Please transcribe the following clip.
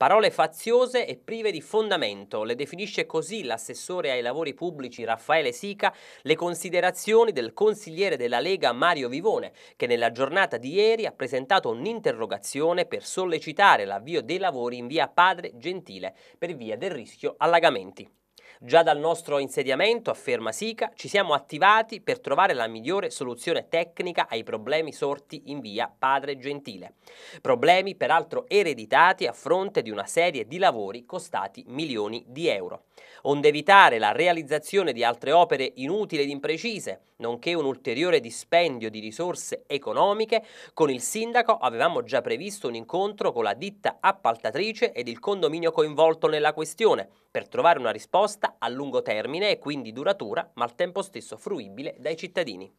Parole faziose e prive di fondamento, le definisce così l'assessore ai lavori pubblici Raffaele Sica le considerazioni del consigliere della Lega Mario Vivone, che nella giornata di ieri ha presentato un'interrogazione per sollecitare l'avvio dei lavori in via Padre Gentile per via del rischio allagamenti. Già dal nostro insediamento, afferma Sica, ci siamo attivati per trovare la migliore soluzione tecnica ai problemi sorti in via Padre Gentile. Problemi peraltro ereditati a fronte di una serie di lavori costati milioni di euro. Onde evitare la realizzazione di altre opere inutili ed imprecise, nonché un ulteriore dispendio di risorse economiche, con il sindaco avevamo già previsto un incontro con la ditta appaltatrice ed il condominio coinvolto nella questione, per trovare una risposta a lungo termine e quindi duratura, ma al tempo stesso fruibile dai cittadini.